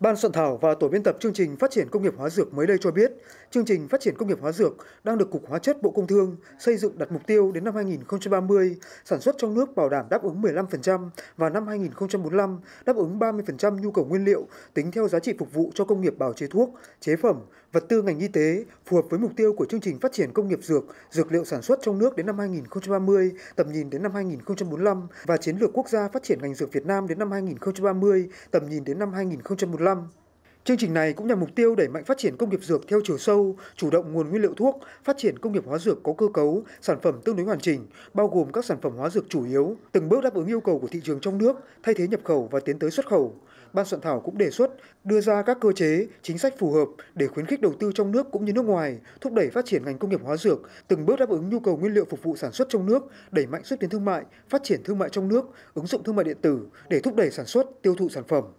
Ban soạn thảo và tổ biên tập chương trình phát triển công nghiệp hóa dược mới đây cho biết, chương trình phát triển công nghiệp hóa dược đang được Cục Hóa chất Bộ Công Thương xây dựng đặt mục tiêu đến năm 2030, sản xuất trong nước bảo đảm đáp ứng 15% và năm 2045 đáp ứng 30% nhu cầu nguyên liệu tính theo giá trị phục vụ cho công nghiệp bảo chế thuốc, chế phẩm, vật tư ngành y tế phù hợp với mục tiêu của chương trình phát triển công nghiệp dược, dược liệu sản xuất trong nước đến năm 2030, tầm nhìn đến năm 2045 và chiến lược quốc gia phát triển ngành dược Việt Nam đến năm 2030, tầm nhìn đến năm 2045. Chương trình này cũng nhằm mục tiêu đẩy mạnh phát triển công nghiệp dược theo chiều sâu, chủ động nguồn nguyên liệu thuốc, phát triển công nghiệp hóa dược có cơ cấu, sản phẩm tương đối hoàn chỉnh, bao gồm các sản phẩm hóa dược chủ yếu, từng bước đáp ứng yêu cầu của thị trường trong nước, thay thế nhập khẩu và tiến tới xuất khẩu. Ban soạn thảo cũng đề xuất đưa ra các cơ chế, chính sách phù hợp để khuyến khích đầu tư trong nước cũng như nước ngoài, thúc đẩy phát triển ngành công nghiệp hóa dược, từng bước đáp ứng nhu cầu nguyên liệu phục vụ sản xuất trong nước, đẩy mạnh xúc tiến thương mại, phát triển thương mại trong nước, ứng dụng thương mại điện tử để thúc đẩy sản xuất, tiêu thụ sản phẩm.